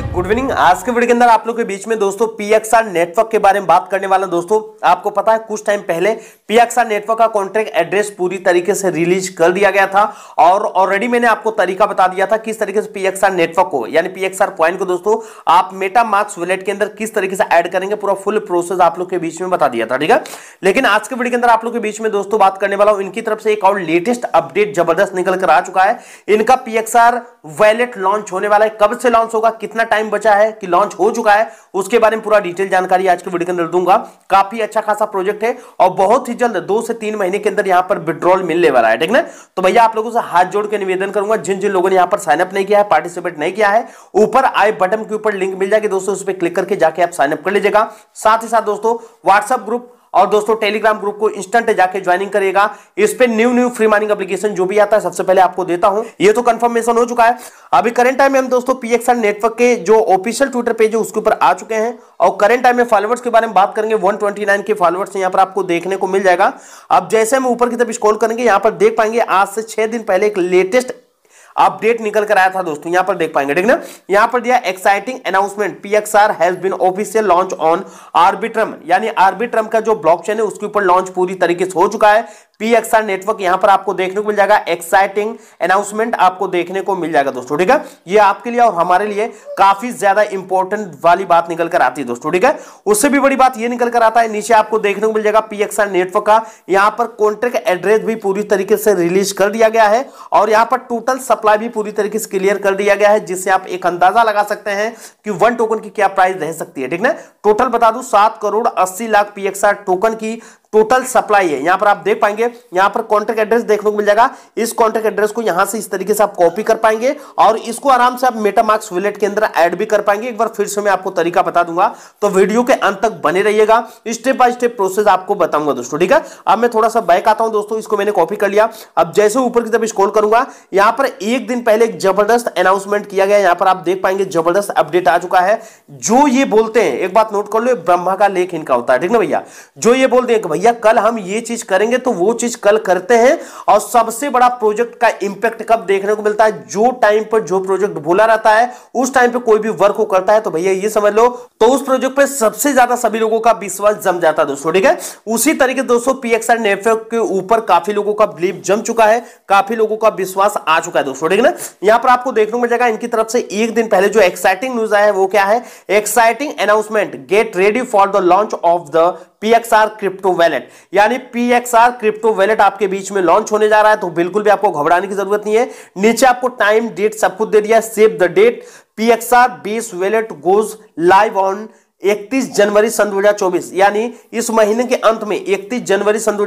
hi good evening आज के video के अंदर आप लोग के बीच में दोस्तों पीएक्सआर नेटवर्क के बारे में बात करने वाला दोस्तों आपको पता है कुछ टाइम पहले पीएक्सआर नेटवर्क का कॉन्ट्रैक्ट एड्रेस पूरी तरीके से रिलीज कर दिया गया था और ऑलरेडी मैंने आपको तरीका बता दिया था किस तरीके से पीएक्सआर नेटवर्क को यानी पीएक्सआर पॉइंट को दोस्तों आप मेटा मार्क्स वॉलेट के अंदर किस तरीके से एड करेंगे पूरा फुल प्रोसेस आप लोग के बीच में बता दिया था ठीक है लेकिन आज के वीडियो के अंदर आप लोग के बीच में दोस्तों बात करने वाला हूं इनकी तरफ से एक और लेटेस्ट अपडेट जबरदस्त निकल कर आ चुका है इनका पीएक्सआर वैलेट लॉन्च होने वाला है कब से लॉन्च होगा कितना टाइम बचा है कि लॉन्च हो चुका है उसके बारे में पूरा डिटेल जानकारी आज के वीडियो के अंदर दूंगा काफी अच्छा खासा प्रोजेक्ट है और बहुत ही जल्द दो से तीन महीने के अंदर यहाँ पर विड्रॉल मिलने वाला है ठीक ना तो भैया आप लोगों से हाथ जोड़ के निवेदन करूंगा जिन जिन लोगों ने यहाँ पर साइनअप नहीं किया है पार्टिसिपेट नहीं किया है ऊपर आई बटन के ऊपर लिंक मिल जाएगी दोस्तों उस पर क्लिक करके जाके आप साइनअप कर लीजिएगा साथ ही साथ दोस्तों व्हाट्सअप ग्रुप और दोस्तों टेलीग्राम ग्रुप को इंस्टेंट जाके ज्वाइनिंग करेगा इस पर new new free mining application जो भी आता है सबसे पहले आपको देता हूं ये तो कंफर्मेशन हो चुका है अभी करंट टाइम में हम दोस्तों पीएक्सएल नेटवर्क के जो ऑफिशियल ट्विटर पेज है उसके ऊपर आ चुके हैं और करंट टाइम में फॉलोवर्स के बारे में बात करेंगे वन के फॉलोअर्स यहाँ पर आपको देखने को मिल जाएगा अब जैसे हम ऊपर की तरफ स्कॉल करेंगे यहाँ पर देख पाएंगे आज से छह दिन पहले एक लेटेस्ट अपडेट निकल कर आया था दोस्तों यहां पर देख पाएंगे ठीक ना यहां पर दिया exciting announcement PXR has been official launch on Arbitrum यानी आर्बिट्रम का जो ब्लॉकचेन है उसके ऊपर लॉन्च पूरी तरीके से हो चुका है पी एक्सआर नेटवर्क यहां पर आपको देखने को मिल जाएगा एक्साइटिंग अनाउंसमेंट आपको देखने को मिल जाएगा दोस्तों ठीक है ये आपके लिए और हमारे लिए काफी ज्यादा इंपॉर्टेंट वाली बात निकल कर आती है दोस्तों ठीक है उससे भी बड़ी बात ये निकल कर आता है नीचे आपको देखने को मिल जाएगा पी एक्सआर नेटवर्क का यहां पर कॉन्ट्रैक्ट एड्रेस भी पूरी तरीके से रिलीज कर दिया गया है और यहां पर टोटल सप्लाई भी पूरी तरीके से क्लियर कर दिया गया है जिससे आप एक अंदाजा लगा सकते हैं कि वन टोकन की क्या प्राइस रह सकती है ठीक ना टोटल बता दू सात करोड़ अस्सी लाख पीएक्सआर टोकन की टोटल सप्लाई है यहां पर आप देख पाएंगे यहां पर कॉन्ट्रैक्ट एड्रेस देखने को मिल जाएगा इस कॉन्ट्रैक्ट एड्रेस को यहां से इस तरीके से आप कॉपी कर पाएंगे और इसको आराम से आप मेटामार्क्स वेलेट के अंदर ऐड भी कर पाएंगे एक बार फिर से मैं आपको तरीका बता दूंगा तो वीडियो के अंत तक बने रहिएगा स्टेप बाय स्टेप प्रोसेस आपको बताऊंगा दोस्तों ठीक है अब मैं थोड़ा सा बैक आता हूं दोस्तों इसको मैंने कॉपी कर लिया अब जैसे ऊपर की तरफ स्कोल करूंगा यहां पर एक दिन पहले एक जबरदस्त अनाउंसमेंट किया गया यहां पर आप देख पाएंगे जबरदस्त अपडेट आ चुका है जो ये बोलते हैं एक बात नोट कर लो ब्रह्मा का लेख इनका होता है ठीक ना भैया जो ये बोलते हैं भैया कल हम ये चीज करेंगे तो वो चीज कल करते हैं और सबसे बड़ा प्रोजेक्ट का इंपैक्ट कब देखने को मिलता है जो टाइम पर जो प्रोजेक्ट बोला रहता है उस टाइम पे कोई भी वर्क को करता है तो भैया ये समझ लो तो उस प्रोजेक्ट पे सबसे ज्यादा सभी लोगों का विश्वास जम जाता है दोस्तों ठीक है उसी तरीके दोस्तों पीएक्सआर नेटवर्क के ऊपर काफी लोगों का बिलीव जम चुका है काफी लोगों का विश्वास आ चुका है दोस्तों ठीक है ना यहां पर आपको देखने को मिल जाएगा इनकी तरफ से एक दिन पहले जो एक्साइटिंग न्यूज आया है वो क्या है exciting announcement get ready for the launch of the PXR crypto wallet यानी पीएक्सआर क्रिप्टो वैलेट आपके बीच में लॉन्च होने जा रहा है तो बिल्कुल भी आपको घबराने की जरूरत नहीं है नीचे आपको टाइम डेट सब कुछ दे दिया save the date PXR base wallet goes live on 31 जनवरी सन दो यानी इस महीने के अंत में 31 जनवरी सन दो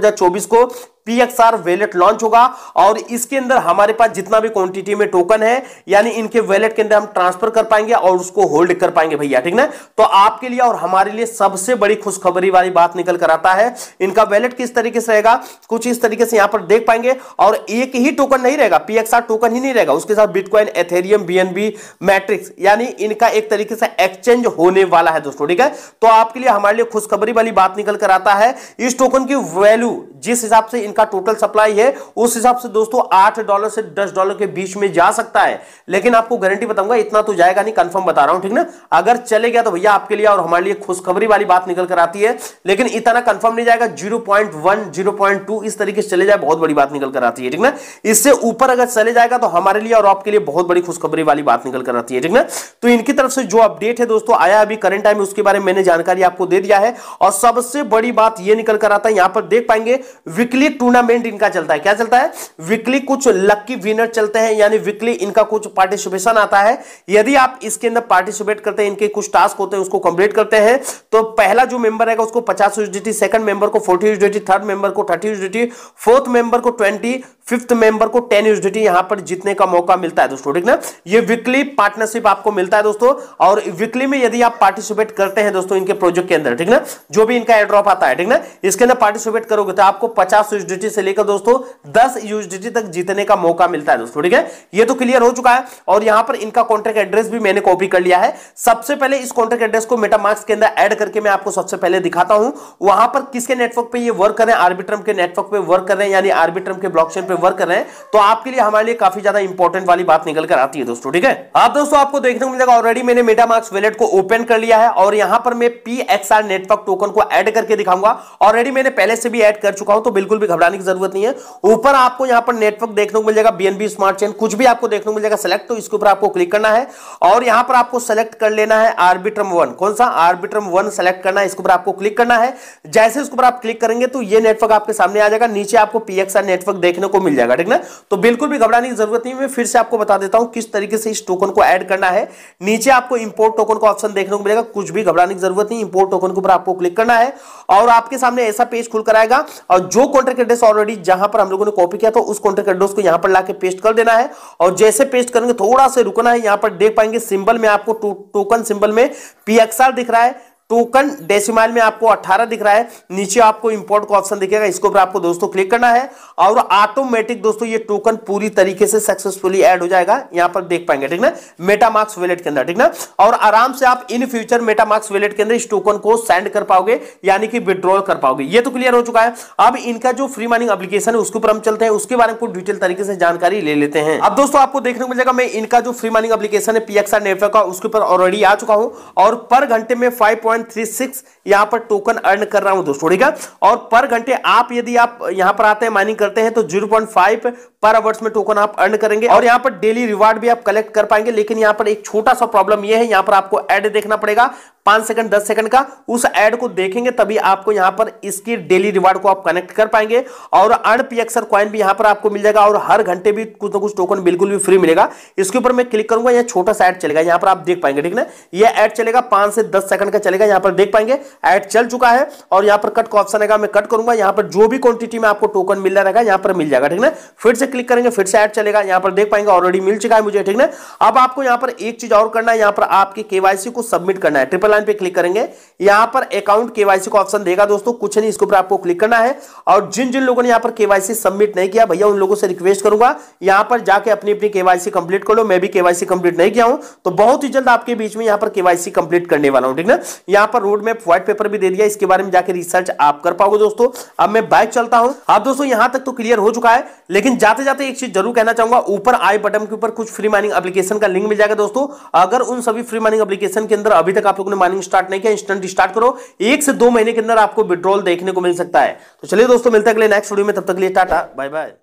को पीएक्सआर वैलेट लॉन्च होगा और इसके अंदर हमारे पास जितना भी क्वांटिटी में टोकन है यानी इनके वैलेट के अंदर हम ट्रांसफर कर पाएंगे और उसको होल्ड कर पाएंगे भैया ठीक ना तो आपके लिए और हमारे लिए सबसे बड़ी खुशखबरी वाली बात निकल कर आता है इनका वैलेट किस तरीके से रहेगा कुछ इस तरीके से यहां पर देख पाएंगे और एक ही टोकन नहीं रहेगा पीएक्सआर टोकन ही नहीं रहेगा उसके साथ बिटकॉइन एथेरियम बीएनबी मैट्रिक्स यानी इनका एक तरीके से एक्सचेंज होने वाला है दोस्तों ठीक है तो आपके लिए हमारे लिए खुशखबरी वाली बात निकल कर आता है इस टोकन की वैल्यू जिस हिसाब से इनका टोटल सप्लाई है उस हिसाब से दोस्तों आठ डॉलर से दस डॉलर के बीच में जा सकता है लेकिन आपको गारंटी बताऊंगा इतना तो जाएगा नहीं कंफर्म बता रहा हूं ठीक ना अगर चले गया तो भैया आपके लिए और हमारे लिए खुशखबरी वाली बात निकल कर आती है लेकिन इतना कंफर्म नहीं जाएगा zero point one zero point two इस तरीके से चले जाए बहुत बड़ी बात निकल कर आती है ठीक ना इससे ऊपर अगर चले जाएगा तो हमारे लिए और आपके लिए बहुत बड़ी खुशखबरी वाली बात निकल कर आती है ठीक ना तो इनकी तरफ से जो अपडेट है दोस्तों आया अभी करंट टाइम उसके बारे में मैंने जानकारी आपको दे दिया है और सबसे बड़ी बात यह निकल कर आता है यहां पर देख पाएंगे वीकली टूर्नामेंट इनका चलता है क्या चलता है वीकली कुछ लक्की विनर चलते हैं यानी वीकली इनका कुछ पार्टिसिपेशन आता है यदि आप इसके अंदर पार्टिसिपेट करते हैं इनके कुछ टास्क होते हैं उसको कंप्लीट करते हैं तो पहला जो मेंबर है उसको पचास यूजिटी सेकंड मेंबर को फोर्टी यूजिटी थर्ड मेंबर को थर्टी यूजिटी फोर्थ मेंबर को ट्वेंटी फिफ्थ मेंबर को टेन यूजिटी यहां पर जीतने का मौका मिलता है दोस्तों ठीक ना ये वीकली पार्टनरशिप आपको मिलता है दोस्तों और वीकली में यदि आप पार्टिसिपेट करते हैं दोस्तों इनके प्रोजेक्ट के अंदर ठीक ना जो भी इनका एड्रॉप आता है ठीक ना इसके अंदर पार्टिसिपेट करोगे तो आपको आपको पचास यूएसडीटी से लेकर दोस्तों दस यूएसडीटी तक जीतने का मौका मिलता है दोस्तों ठीक है ये तो क्लियर हो चुका है और यहां पर इनका कॉन्ट्रैक्ट एड्रेस भी मैंने कॉपी कर लिया है सबसे पहले इस कॉन्ट्रैक्ट एड्रेस को मेटामार्क्स के अंदर एड करके मैं आपको सबसे पहले दिखाता हूं वहां पर किसके नेटवर्क पर वर्क कर रहे हैं आर्बिट्रम के नेटवर्क पर वर्क कर रहे हैं यानी आर्बिट्रम के ब्लॉक पे वर्क कर रहे हैं तो आपके लिए हमारे लिए काफी ज्यादा इंपॉर्टेंट वाली बात निकल कर आती है दोस्तों ठीक है आप दोस्तों आपको देखने को मिलेगा ऑलरेडी मैंने मेटामार्क्स वेलेट को ओपन कर लिया है और यहां पर मैं पीएक्सआर नेटवर्क टोकन को एड करके दिखाऊंगा ऑलरेडी मैंने पहले से भी एड कर चुका चुका हूं तो बिल्कुल भी घबराने की जरूरत नहीं है ऊपर आपको यहां पर नेटवर्क देखने को मिल जाएगा बीएनबी स्मार्ट चेन कुछ भी आपको देखने को मिल जाएगा सेलेक्ट तो इसके ऊपर आपको क्लिक करना है और यहां पर आपको सेलेक्ट कर लेना है आर्बिट्रम वन कौन सा आर्बिट्रम वन सेलेक्ट करना है इसके ऊपर आपको क्लिक करना है जैसे इसके ऊपर आप क्लिक करेंगे तो ये नेटवर्क आपके सामने आ जाएगा नीचे आपको पीएक्सआर नेटवर्क देखने को मिल जाएगा ठीक ना तो बिल्कुल भी घबराने की जरूरत नहीं मैं फिर से आपको बता देता हूं किस तरीके से इस टोकन को एड करना है नीचे आपको इंपोर्ट टोकन का ऑप्शन देखने को मिलेगा कुछ भी घबराने की जरूरत नहीं इंपोर्ट टोकन के ऊपर आपको क्लिक करना है और आपके सामने ऐसा पेज खुल कर आएगा और और जो कॉन्ट्रैक्ट एड्रेस ऑलरेडी जहां पर हम लोगों ने कॉपी किया था उस कॉन्ट्रैक्ट एड्रेस को यहां पर लाके पेस्ट कर देना है और जैसे पेस्ट करेंगे थोड़ा सा रुकना है यहां पर देख पाएंगे सिंबल में आपको टोकन सिंबल में पीएक्सआर दिख रहा है टोकन डेसिमाइल में आपको 18 दिख रहा है नीचे आपको इंपोर्ट का ऑप्शन दिखेगा इसके ऊपर आपको दोस्तों क्लिक करना है और ऑटोमेटिक दोस्तों ये टोकन पूरी तरीके से सक्सेसफुली ऐड हो जाएगा यहां पर देख पाएंगे ठीक ना मेटामार्क्स वेलेट के अंदर ठीक ना और आराम से आप इन फ्यूचर मेटामार्क्स वेलेट के अंदर इस टोकन को सेंड कर पाओगे यानी कि विड्रॉल कर पाओगे ये तो क्लियर हो चुका है अब इनका जो फ्री माइनिंग अप्लीकेशन है उसके ऊपर हम चलते हैं उसके बारे में डिटेल तरीके से जानकारी ले लेते हैं अब दोस्तों आपको देखने को मिलेगा मैं इनका जो फ्री माइनिंग एप्लीकेशन है पीएक्सआर नेटवर्क का उसके ऊपर ऑलरेडी आ चुका हूं और पर घंटे में फाइव 1.36 यहां पर टोकन अर्न कर रहा हूं दोस्तों ठीक है और पर घंटे आप यदि आप यहां पर आते हैं माइनिंग करते हैं तो 0.5 पर अवर्स में टोकन आप अर्न करेंगे और यहां पर डेली रिवार्ड भी आप कलेक्ट कर पाएंगे लेकिन यहां पर एक छोटा सा प्रॉब्लम यह है यहां पर आपको एड देखना पड़ेगा पांच सेकंड दस सेकंड का उस एड को देखेंगे तभी आपको यहां पर इसकी डेली रिवार्ड को आप कनेक्ट कर पाएंगे और अर्ड पी एक्सर क्वाइन भी यहां पर आपको मिल जाएगा और हर घंटे भी कुछ ना कुछ टोकन बिल्कुल भी फ्री मिलेगा इसके ऊपर मैं क्लिक करूंगा यहाँ छोटा सा एड चलेगा यहां पर आप देख पाएंगे ठीक ना यह एड चलेगा पांच से दस सेकंड का चलेगा यहाँ पर देख पाएंगे एड चल चुका है और यहां पर कट का ऑप्शन आएगा मैं कट करूंगा यहाँ पर जो भी क्वांटिटी में आपको टोकन मिल रहेगा यहाँ पर मिल जाएगा ठीक ना फिर से क्लिक करेंगे फिर से एड चलेगा यहाँ पर देख पाएंगे ऑलरेडी मिल चुका है मुझे ठीक ना अब आपको यहां पर एक चीज और करना है यहाँ पर आपके केवासी को सबमिट करना है ट्रिपल लाइन पे क्लिक करेंगे यहां पर अकाउंट केवाईसी का ऑप्शन देगा दोस्तों कुछ नहीं इसके ऊपर आपको क्लिक करना है और जिन जिन लोगों ने यहां पर केवाईसी सबमिट नहीं किया भैया उन लोगों से रिक्वेस्ट करूंगा यहां पर जाके अपनी अपनी केवाईसी कंप्लीट कर लो मैं भी केवाईसी कंप्लीट नहीं किया हूं तो बहुत ही जल्द आपके बीच में यहां पर केवाईसी कंप्लीट करने वाला हूं ठीक ना यहां पर रोड मैप व्हाइट पेपर भी दे दिया इसके बारे में जाकर रिसर्च आप कर पाओगे दोस्तों अब मैं बाइक चलता हूं अब दोस्तों यहां तक तो क्लियर हो चुका है लेकिन जाते जाते एक चीज जरूर कहना चाहूंगा ऊपर आई बटन के ऊपर कुछ फ्री माइनिंग एप्लीकेशन का लिंक मिल जाएगा दोस्तों अगर उन सभी फ्री माइनिंग एप्लीकेशन के अंदर अभी तक आप लोगों ने माइनिंग स्टार्ट नहीं किया इंस्टेंट स्टार्ट करो एक से दो महीने के अंदर आपको विड्रॉल देखने को मिल सकता है तो चलिए दोस्तों मिलते हैं अगले नेक्स्ट वीडियो में तब तक लिए टाटा बाय बाय